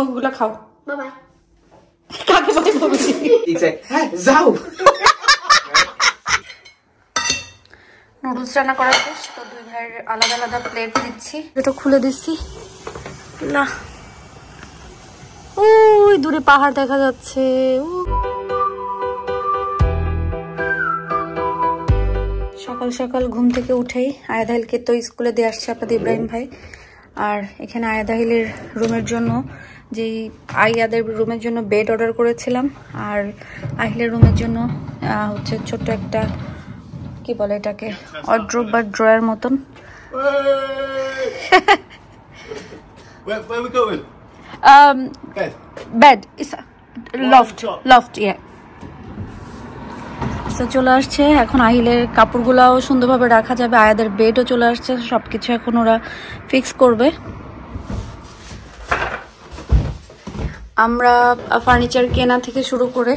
ওগুলা খাও কাকে হ্যাঁ, তো দুই ভাইয়ের আলাদা আলাদা প্লেট দিচ্ছি এটা খুলে দিচ্ছি না ওই দূরে পাহাড় দেখা যাচ্ছে সকাল সকাল ঘুম থেকে উঠেই আয়াদাহিলকে তো স্কুলে দিয়ে আসছে আপনাদের ইব্রাহিম ভাই আর এখানে আয়াদাহিলের রুমের জন্য যেই আইয়াদের রুমের জন্য বেড অর্ডার করেছিলাম আর আহিলের রুমের জন্য হচ্ছে ছোট্ট একটা কি বলে এটাকে অড্রপ বা ড্রয়ার মতন বেড লফট লফট ইয়া অবস্থা চলে আসছে এখন আহিলের কাপড়গুলাও সুন্দরভাবে রাখা যাবে আয়াদের বেডও চলে আসছে সব কিছু এখন ওরা ফিক্স করবে আমরা ফার্নিচার কেনা থেকে শুরু করে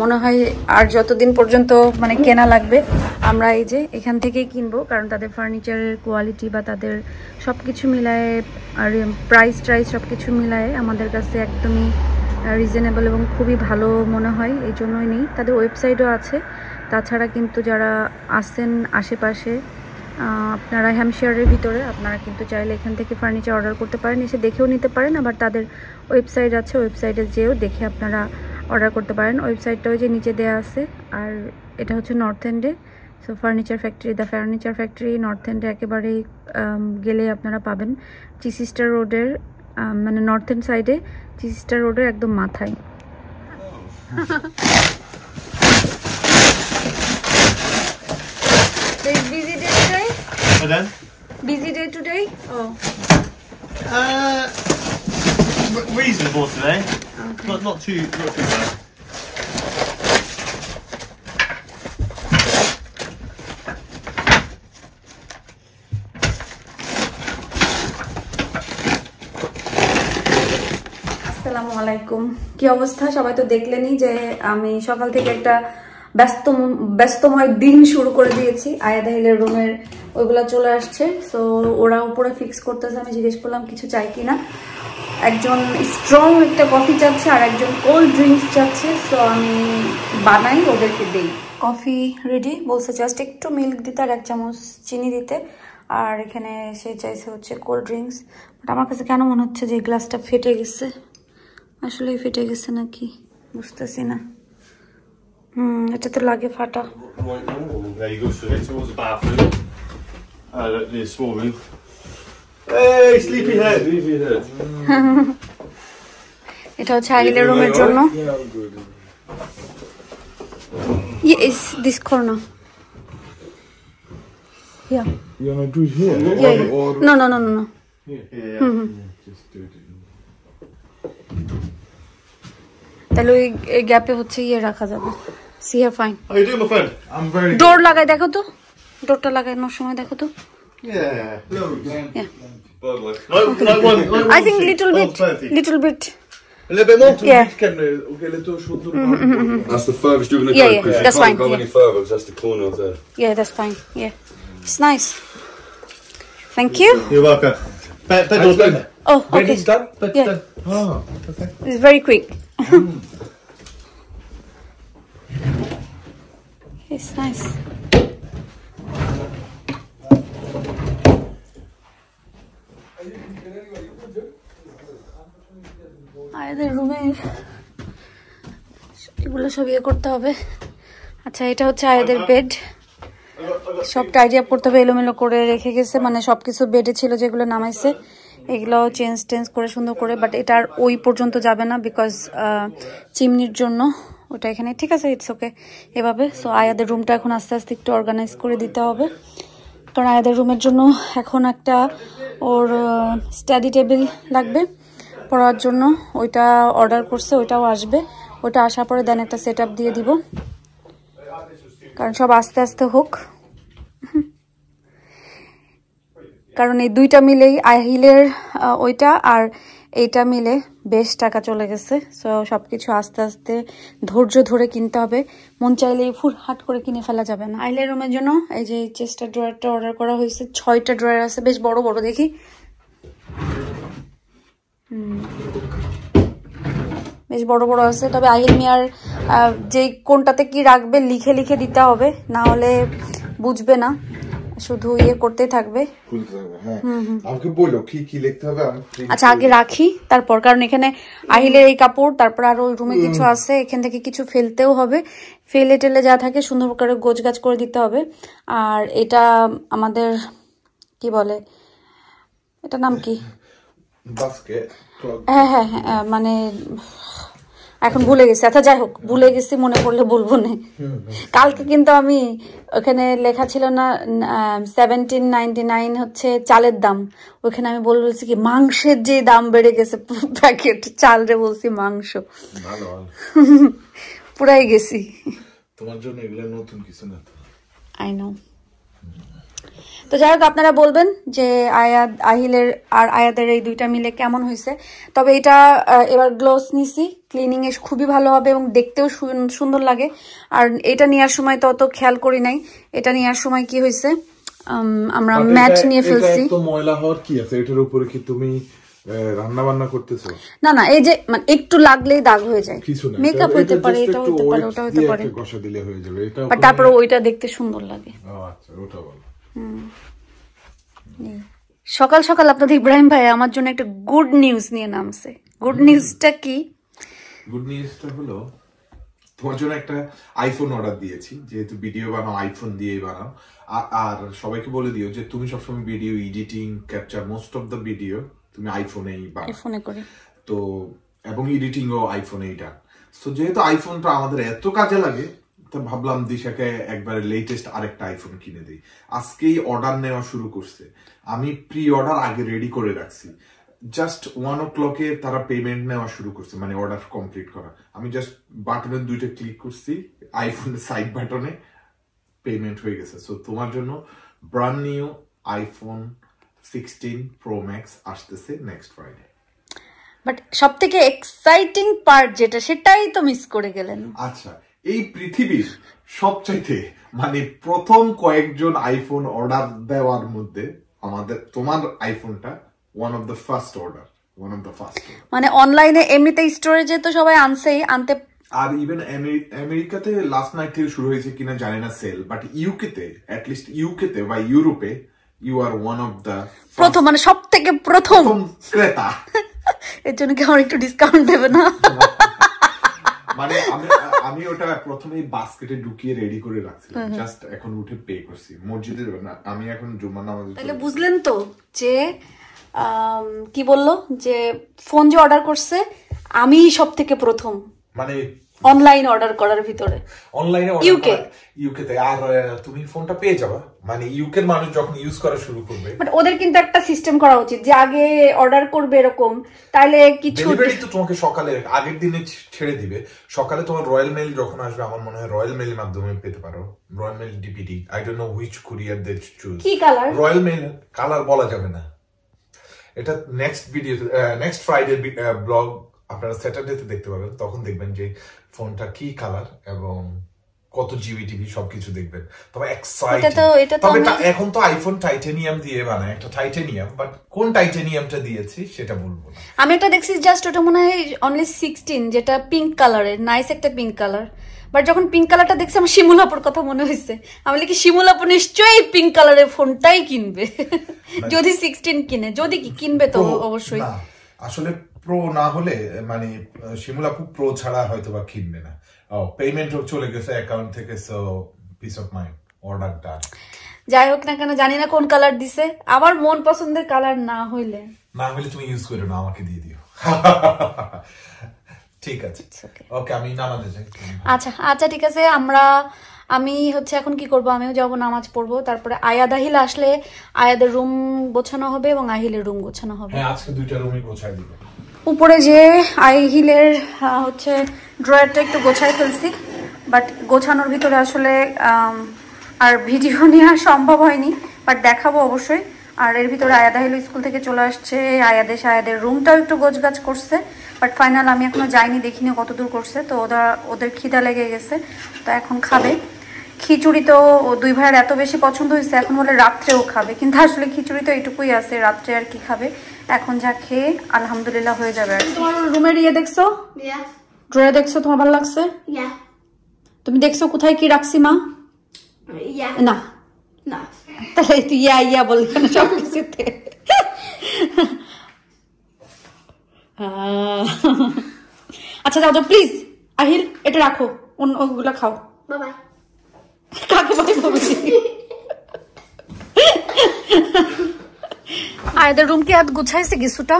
মনে হয় আর যতদিন পর্যন্ত মানে কেনা লাগবে আমরা এই যে এখান থেকেই কিনবো কারণ তাদের ফার্নিচারের কোয়ালিটি বা তাদের সব কিছু মিলায়ে আর প্রাইস ট্রাইস সব কিছু মিলায়ে আমাদের কাছে একদমই রিজনেবল এবং খুবই ভালো মনে হয় এই জন্যই নেই তাদের ওয়েবসাইটও আছে তাছাড়া কিন্তু যারা আসেন আশেপাশে আপনারা হ্যামশিয়ারের ভিতরে আপনারা কিন্তু চাইলে এখান থেকে ফার্নিচার অর্ডার করতে পারেন এসে দেখেও নিতে পারেন আবার তাদের ওয়েবসাইট আছে ওয়েবসাইটে যেও দেখে আপনারা অর্ডার করতে পারেন ওয়েবসাইটটাও যে নিচে দেয়া আছে আর এটা হচ্ছে নর্থ এন্ডে so furniture factory the furniture factory north এন্ডে একেবারেই গেলে আপনারা পাবেন চিসিস্টার রোডের মানে নর্থ এন্ড সাইডে চিসিস্টার রোডের একদম মাথায় Well Busy day today? Oh. Uh, reasonable today. Okay. Not, not too, not too bad. আলাইকুম কি অবস্থা সবাই তো দেখলেনই যে আমি সকাল থেকে একটা ব্যস্ত ব্যস্তময় দিন শুরু করে দিয়েছি আয়াদাহিলের রুমের ওইগুলা চলে আসছে সো ওরা উপরে ফিক্স করতেছে আমি জিজ্ঞেস করলাম কিছু চাই কি না একজন স্ট্রং একটা কফি চাচ্ছে আর একজন কোল্ড ড্রিঙ্কস চাচ্ছে সো আমি বানাই ওদেরকে দেই কফি রেডি বলছে জাস্ট একটু মিল্ক দিতে আর এক চামচ চিনি দিতে আর এখানে সে চাইছে হচ্ছে কোল্ড ড্রিঙ্কস বাট আমার কাছে কেন মনে হচ্ছে যে গ্লাসটা ফেটে গেছে আসলে ফেটে গেছে নাকি বুঝতেছি না হুম এটা তো লাগে ফাটা Oh, look, there's swarming. Hey, sleepyhead! Sleepyhead. এটা হচ্ছে আগের রুমের জন্য yes this corner Yeah. it's this corner. Yeah, You wanna do it here? Yeah. yeah. Or... No, no, no, no, no. Yeah. yeah. yeah. Mm -hmm. yeah just do it. gap তাহলে ওই গ্যাপে হচ্ছে ইয়ে রাখা যাবে C হ্যাঁ fine ডোর লাগাই দেখো তো ডোরটা লাগানোর সময় দেখো তো Yeah. Yeah. one, I think little bit, oh, little bit. A little bit more? Yeah. Mm-hmm, mm-hmm, mm-hmm. That's the furthest you're going to go because that's can't fine. go yeah. any further because that's the corner there. Yeah, that's fine. Yeah. It's nice. Thank you. You're welcome. Oh, okay. done? It's very quick. Mm. it's nice. আমাদের রুমের এগুলো সব ইয়ে করতে হবে আচ্ছা এটা হচ্ছে আয়াদের বেড সব টাইডি আপ করতে হবে এলোমেলো করে রেখে গেছে মানে সব কিছু বেডে ছিল যেগুলো নামাইছে এগুলো চেঞ্জ টেঞ্জ করে সুন্দর করে বাট এটা আর ওই পর্যন্ত যাবে না বিকজ চিমনির জন্য ওটা এখানে ঠিক আছে ইটস ওকে এভাবে সো আয়াদের রুমটা এখন আস্তে আস্তে একটু অর্গানাইজ করে দিতে হবে কারণ আয়াদের রুমের জন্য এখন একটা ওর স্টাডি টেবিল লাগবে পরার জন্য ওইটা অর্ডার করছে ওইটাও আসবে ওটা আসার পরে দেন একটা সেট দিয়ে দিব কারণ সব আস্তে আস্তে হোক কারণ এই দুইটা মিলেই আহিলের ওইটা আর এইটা মিলে বেশ টাকা চলে গেছে সো সব কিছু আস্তে আস্তে ধৈর্য ধরে কিনতে হবে মন চাইলে হাট করে কিনে ফেলা যাবে না আইলের রুমের জন্য এই যে চেস্টার ড্রয়ারটা অর্ডার করা হয়েছে ছয়টা ড্রয়ার আছে বেশ বড় বড় দেখি বেশ বড় বড় আছে তবে আহিল মিয়ার যে কোনটাতে কি রাখবে লিখে লিখে দিতে হবে না হলে বুঝবে না শুধু ইয়ে করতেই থাকবে হ্যাঁ। আচ্ছা আগে রাখি তারপর কারণ এখানে আহিলের এই কাপড় তারপর আর ওই রুমে কিছু আছে এখান থেকে কিছু ফেলতেও হবে ফেলে টেলে যা থাকে সুন্দর করে গোছ গাছ করে দিতে হবে আর এটা আমাদের কি বলে এটা নাম কি হ্যাঁ হ্যাঁ হ্যাঁ মানে এখন ভুলে গেছি আচ্ছা যাই হোক ভুলে গেছি মনে পড়লে বলবো না কালকে কিন্তু আমি ওখানে লেখা ছিল না সেভেন্টিন নাইনটি নাইন হচ্ছে চালের দাম ওখানে আমি বলছি কি মাংসের যে দাম বেড়ে গেছে প্যাকেট চাল রে বলছি মাংস পুরাই গেছি তোমার জন্য এগুলো নতুন কিছু না আই নো তো যাই হোক আপনারা বলবেন যে আয়াদ আহিলের আর আয়াদের এই দুইটা মিলে কেমন হয়েছে তবে এটা এবার গ্লোভস নিছি ক্লিনিংয়ে খুবই ভালো হবে এবং দেখতেও সুন্দর লাগে আর এটা নেওয়ার সময় তত খেয়াল করি নাই এটা নেওয়ার সময় কি হয়েছে আমরা আচ্ছা, ম্যাট নিয়ে ফেলছি ময়লা হওয়ার কি আছে এটার উপরে কি তুমি রান্না বান্না করতেছো না না এই যে মানে একটু লাগলেই দাগ হয়ে যায় কিছু না মেকআপ হইতে পারে এটা হইতে পারে ওটা হইতে পারে ঘষা দিলে হয়ে যাবে এটা তারপর ওইটা দেখতে সুন্দর লাগে আচ্ছা ওটা সকাল সকাল আপনাদের ইব্রাহিম ভাই আমার জন্য একটা গুড নিউজ নিয়ে নামছে গুড নিউজটা hmm. কি গুড নিউজটা হলো তোমার জন্য একটা আইফোন অর্ডার দিয়েছি যেহেতু ভিডিও বানাও আইফোন দিয়েই বানাও আর সবাইকে বলে দিও যে তুমি সবসময় video editing capture most of the video তুমি আইফোনেই বানাও আইফোনে করে তো এবং এডিটিংও আইফোনেই ডান সো যেহেতু আইফোনটা আমাদের এত কাজে লাগে তো ভাবলাম দিশাকে একবারে লেটেস্ট আরেকটা আইফোন কিনে দিই আজকেই অর্ডার নেওয়া শুরু করছে আমি প্রি অর্ডার আগে রেডি করে রাখছি জাস্ট ওয়ান ও ক্লকে তারা পেমেন্ট নেওয়া শুরু করছে মানে অর্ডার কমপ্লিট করা আমি জাস্ট বাটনের দুইটা ক্লিক করছি আইফোন সাইড বাটনে পেমেন্ট হয়ে গেছে সো তোমার জন্য brand new iPhone sixteen pro max আসতেছে নেক্সট ফ্রাইডে বাট সব থেকে এক্সাইটিং পার্ট যেটা সেটাই তো মিস করে গেলেন আচ্ছা এই পৃথিবীর সবচাইতে মানে প্রথম কয়েকজন আইফোন অর্ডার দেওয়ার মধ্যে আমাদের তোমার আইফোনটা one of the first order one of the first মানে অনলাইনে এমনিতে স্টোরেজে তো সবাই আনছেই আনতে আর ইভেন আমেরিকাতে লাস্ট নাইট থেকে শুরু হয়েছে কিনা জানি না সেল বাট ইউকেতে অ্যাটলিস্ট ইউকেতে বা ইউরোপে you are one of the প্রথম মানে সব থেকে প্রথম ক্রেতা এর জন্য কি আমার একটু ডিসকাউন্ট দেবে না মানে আমি আমি ওটা প্রথমে বাস্কেটে ঢুকিয়ে রেডি করে রাখছিলাম জাস্ট এখন উঠে পে করছি মসজিদে না আমি এখন জুম্মা নামাজ তাহলে বুঝলেন তো যে কি বললো যে ফোন যে অর্ডার করছে আমি সব থেকে প্রথম মানে অনলাইন অর্ডার করার ভিতরে অনলাইনে ইউকে ইউকে তে আর তুমি ফোনটা পেয়ে যাবে মানে ইউকের মানুষ যখন ইউজ করা শুরু করবে বাট ওদের কিন্তু একটা সিস্টেম করা উচিত যে আগে অর্ডার করবে এরকম তাহলে কিছু ডেলিভারি তো তোমাকে সকালে আগের দিনে ছেড়ে দিবে সকালে তোমার রয়্যাল মেইল যখন আসবে আমার মনে হয় রয়্যাল মেইল মাধ্যমে পেতে পারো Royal Mail DPD I don't know which courier they choose কি কালার রয়্যাল মেইল কালার বলা যাবে না এটা next video next Friday blog আপনারা স্যাটারডেতে দেখতে পাবেন তখন দেখবেন যে ফোনটা কি কালার এবং কত জিবি টিভি সবকিছু দেখবেন তবে তবে এখন তো আইফোন টাইটেনিয়াম দিয়ে বানায় একটা টাইটেনিয়াম বাট কোন টাইটেনিয়ামটা দিয়েছি সেটা বলবো আমি একটা দেখছি জাস্ট ওটা মনে হয় অনলি সিক্সটিন যেটা পিঙ্ক কালারের নাইস একটা পিঙ্ক কালার বাট যখন পিঙ্ক কালারটা দেখছি আমার শিমুলাপুর কথা মনে হয়েছে আমি কি শিমুলাপুর নিশ্চয়ই পিঙ্ক কালারের ফোনটাই কিনবে যদি সিক্সটিন কিনে যদি কিনবে তো অবশ্যই আসলে প্রো না হলে মানে শিমুলাপু প্রো ছাড়া হয়তো বা কিনবে না oh, ও পেমেন্টও চলে গেছে অ্যাকাউন্ট থেকে সো পিস অফ মাইন্ড অর্ডারটা যাই হোক না কেন জানি না কোন কালার দিছে আমার মন পছন্দের কালার না হইলে না হইলে তুমি ইউজ করে না আমাকে দিয়ে দিও ঠিক আছে ওকে আমি নামাজে যাই আচ্ছা আচ্ছা ঠিক আছে আমরা আমি হচ্ছে এখন কি করব আমিও যাব নামাজ পড়বো তারপরে আয়াদ আহিল আসলে আয়াদের রুম গোছানো হবে এবং আহিলের রুম গোছানো হবে হ্যাঁ, আজকে দুইটা রুমই গোছাই দিব উপরে যে আই হিলের হচ্ছে ড্রয়ারটা একটু গোছায় ফেলছি বাট গোছানোর ভিতরে আসলে আর ভিডিও নেওয়া সম্ভব হয়নি বাট দেখাবো অবশ্যই আর এর ভিতরে আয়াদা হিল স্কুল থেকে চলে আসছে আয়াদে সায়াদের রুমটাও একটু গোছগাছ করছে বাট ফাইনাল আমি এখনও যাইনি দেখিনি কত দূর করছে তো ওরা ওদের খিদা লেগে গেছে তো এখন খাবে খিচুড়ি তো দুই ভাইয়ের এত বেশি পছন্দ হয়েছে এখন বলে রাত্রেও খাবে কিন্তু আসলে খিচুড়ি তো এটুকুই আছে রাত্রে আর কি খাবে এখন যা খেয়ে আলহামদুলিল্লাহ হয়ে যাবে তোমার রুমের ইয়ে দেখছো ড্রয়ে দেখছো তোমার ভালো লাগছে তুমি দেখছো কোথায় কি রাখছি মা না না তাহলে তুই ইয়া ইয়া বলি সব কিছুতে আচ্ছা যাও যাও প্লিজ আহিল এটা রাখো অন্য ওগুলো খাও কাকে বলছি আর রুম কি আজ গুছাইছে কিছুটা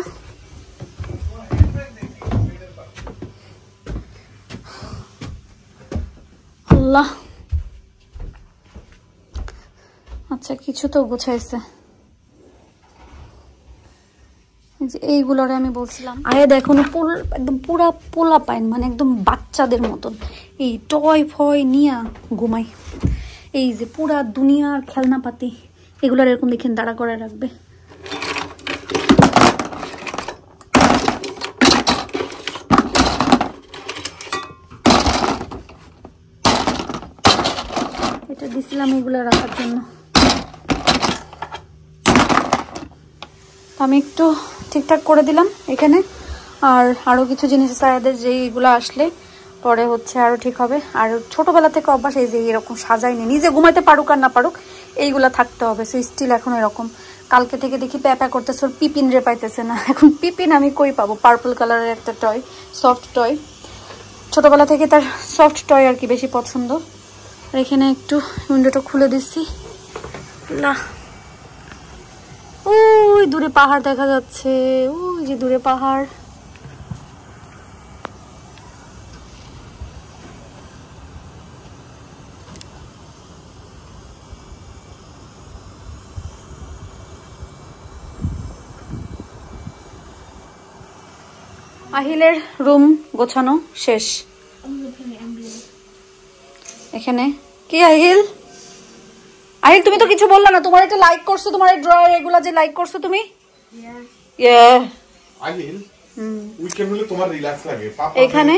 আল্লাহ আচ্ছা কিছু তো গুছাইছে এইগুলোরে আমি বলছিলাম আরে দেখো পোল একদম পুরা পোলা পাইন মানে একদম বাচ্চাদের মতন এই টয় ফয় নিয়া ঘুমাই এই যে পুরা দুনিয়ার খেলনাপাতি এগুলার এরকম দেখেন দাঁড়া করে রাখবে রাখলাম এগুলো রাখার জন্য আমি একটু ঠিকঠাক করে দিলাম এখানে আর আরও কিছু জিনিস সায়াদের যেইগুলো যে আসলে পরে হচ্ছে আরও ঠিক হবে আর ছোটোবেলা থেকে অভ্যাস এই যে এরকম সাজাইনি নিজে ঘুমাতে পারুক আর না পারুক এইগুলা থাকতে হবে সো স্টিল এখন এরকম কালকে থেকে দেখি প্যাপা করতেছে ওর পিপিন রে পাইতেছে না এখন পিপিন আমি কই পাবো পার্পল কালারের একটা টয় সফট টয় ছোটোবেলা থেকে তার সফট টয় আর কি বেশি পছন্দ এখানে একটু উইন্ডোটা খুলে দিচ্ছি না ওই দূরে পাহাড় দেখা যাচ্ছে ওই যে দূরে পাহাড় আহিলের রুম গোছানো শেষ এখানে কি আহিল আহিল তুমি তো কিছু বললা না তোমার একটা লাইক করছো তোমার এই ড্রয়ার এগুলা যে লাইক করছো তুমি আহিল এখানে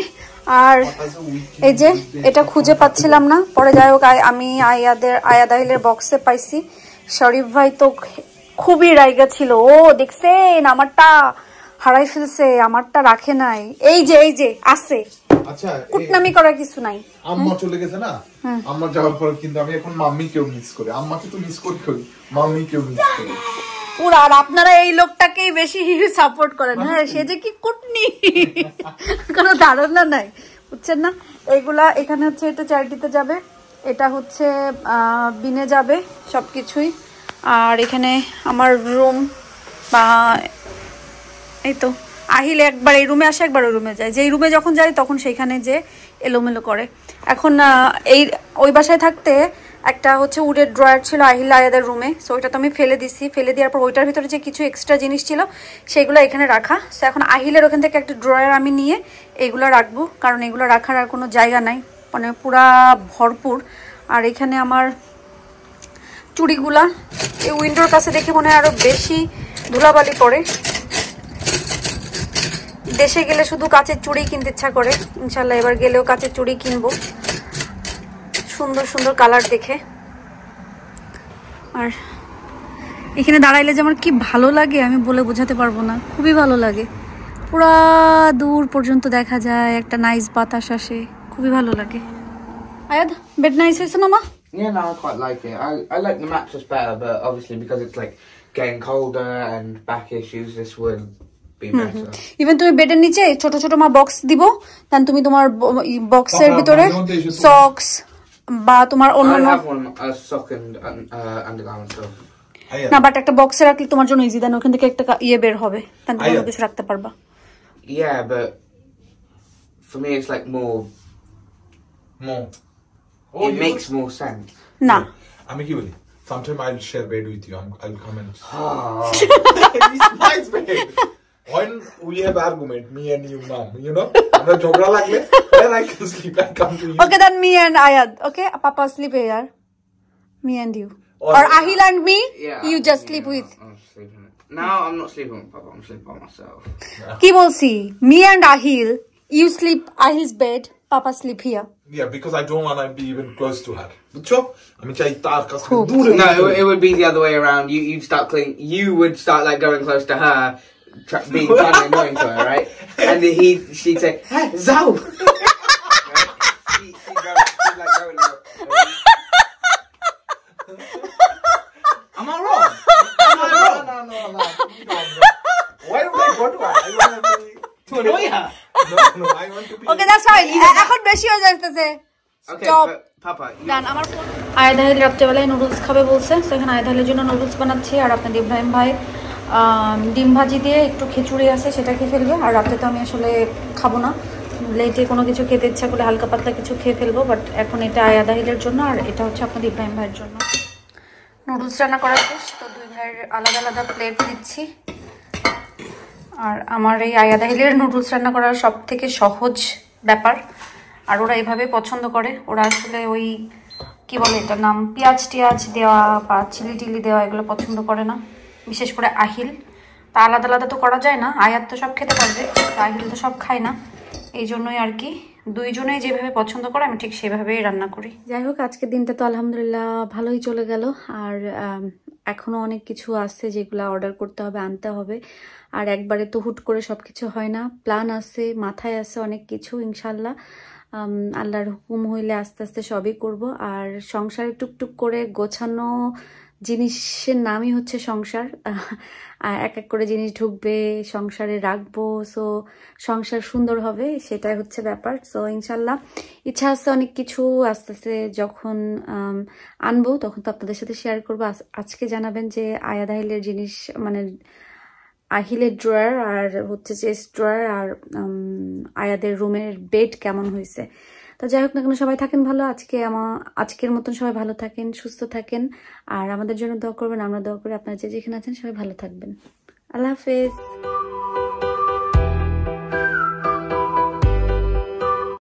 আর এই যে এটা খুঁজে পাচ্ছিলাম না পরে যাই হোক আমি আয়াদের আয়াদাহিলের বক্সে পাইছি শরীফ ভাই তো খুবই রাইগা ছিল ও দেখছেন আমারটা হারাই ফেলছে আমারটা রাখে নাই এই যে এই যে আছে আচ্ছা, কুটনামি করার কিছু নাই আপনারা এই লোকটাকেই বেশি সাপোর্ট করেন হ্যাঁ সে যে কি কুটনি কোনো ধারণা নাই বুঝছেন না এইগুলা এখানে হচ্ছে এটা চারিটিতে যাবে এটা হচ্ছে বিনে যাবে সব কিছুই আর এখানে আমার রুম বা এই তো আহিলে একবার এই রুমে আসে একবার ওই রুমে যায় যেই রুমে যখন যায় তখন সেইখানে যে এলোমেলো করে এখন এই ওই বাসায় থাকতে একটা হচ্ছে উডের ড্রয়ার ছিল আহিল আয়াদের রুমে সো ওইটা তো আমি ফেলে দিছি ফেলে দেওয়ার পর ওইটার ভিতরে যে কিছু এক্সট্রা জিনিস ছিল সেগুলো এখানে রাখা সো এখন আহিলের ওখান থেকে একটা ড্রয়ার আমি নিয়ে এইগুলো রাখবো কারণ এগুলো রাখার আর কোনো জায়গা নাই মানে পুরা ভরপুর আর এখানে আমার চুড়িগুলা এই উইন্ডোর কাছে দেখে মনে হয় আরও বেশি ধুলাবালি পড়ে দেশে গেলে শুধু কাঁচের চুড়ি কিনতে ইচ্ছা করে ইনশাল্লাহ এবার গেলেও কাঁচের চুড়ি কিনবো সুন্দর সুন্দর কালার দেখে আর এখানে দাঁড়াইলে যে আমার কি ভালো লাগে আমি বলে বোঝাতে পারবো না খুবই ভালো লাগে পুরা দূর পর্যন্ত দেখা যায় একটা নাইস বাতাস আসে খুবই ভালো লাগে আয়াদ বেড নাইস হয়েছে না মা Yeah, no, I quite like it. I, I like the mattress better, but obviously because it's like getting colder and back issues, this would even তুমি বেডের নিচে ছোট ছোট মা বক্স দিব দেন তুমি তোমার বক্সের হ্যাঁ, ভিতরে সক্স বা তোমার অন্যান্য uh, uh, না বাট একটা বক্সে রাখলে তোমার জন্য ইজি দেন ওখান থেকে একটা ইয়ে বের হবে তুমি কিছু রাখতে পারবা oh, না আমি কি বলি sometime i'll share bed with you i'll come and oh. it's nice bed when we have argument, me and you, mom, you know, then I can sleep I come to you. Okay, then me and Ayad. Okay, Papa sleep here. Me and you. Or, or Ahil and me, yeah, you just sleep yeah, with. I'm sleeping. Now I'm not sleeping with Papa. I'm sleeping by myself. Ki see, me and Ahil, you sleep Ahil's bed, Papa sleep here. Yeah, because I don't want to be even close to her. Chop. I mean, No, it, it would be the other way around. You, you'd start clean. You would start like going close to her, tra- being funny and annoying to her, right? And then he, she'd say, hey, Zao! right? she, she'd go, she'd like go in Am I wrong? Am I wrong? No, no, no, no. Why would I go to her? to annoy her? No, no, I want to be... Okay, that's fine. এখন বেশি হয়ে যাইতেছে stop পাপা রাত্রেবেলায় noodles খাবে বলছে সেখানে এখানে আয়দাহেলের জন্য নুডলস বানাচ্ছি আর আপনাদের ইব্রাহিম ভাই ডিম ভাজি দিয়ে একটু খিচুড়ি আছে সেটা খেয়ে ফেলবো আর রাতে তো আমি আসলে খাবো না লেটে কোনো কিছু খেতে ইচ্ছা করলে হালকা পাতলা কিছু খেয়ে ফেলবো বাট এখন এটা আয়াদা হিলের জন্য আর এটা হচ্ছে আপনাদের ইব্রাহিম ভাইয়ের জন্য নুডলস রান্না করা শেষ তো দুই ভাইয়ের আলাদা আলাদা প্লেট দিচ্ছি আর আমার এই আয়াদা হিলের নুডলস রান্না করার সব থেকে সহজ ব্যাপার আর ওরা এভাবে পছন্দ করে ওরা আসলে ওই কি বলে এটার নাম পেঁয়াজ টিয়াজ দেওয়া বা চিলি টিলি দেওয়া এগুলো পছন্দ করে না বিশেষ করে আহিল তা আলাদা আলাদা তো করা যায় না আয়াত তো সব খেতে পারবে আহিল তো সব খায় না এই জন্যই আর কি দুইজনেই যেভাবে পছন্দ করে আমি ঠিক সেভাবেই রান্না করি যাই হোক আজকের দিনটা তো আলহামদুলিল্লাহ ভালোই চলে গেল আর এখনও অনেক কিছু আছে যেগুলো অর্ডার করতে হবে আনতে হবে আর একবারে তো হুট করে সব কিছু হয় না প্ল্যান আছে মাথায় আছে অনেক কিছু ইনশাল্লাহ আল্লাহর হুকুম হইলে আস্তে আস্তে সবই করব আর সংসারে টুকটুক করে গোছানো জিনিসের নামই হচ্ছে সংসার আর এক এক করে জিনিস ঢুকবে সংসারে রাখবো সো সংসার সুন্দর হবে সেটাই হচ্ছে ব্যাপার সো ইনশাল্লাহ ইচ্ছা আছে অনেক কিছু আস্তে আস্তে যখন আনবো তখন তো আপনাদের সাথে শেয়ার করবো আজকে জানাবেন যে আহিলের জিনিস মানে আহিলের ড্রয়ার আর হচ্ছে চেস্ট ড্রয়ার আর আয়াদের রুমের বেড কেমন হয়েছে তো যাই হোক না কেন সবাই থাকেন ভালো আজকে আমার আজকের মতন সবাই ভালো থাকেন সুস্থ থাকেন আর আমাদের জন্য দোয়া করবেন আমরা দোয়া করে আপনারা যে যেখানে আছেন সবাই ভালো থাকবেন আল্লাহ হাফেজ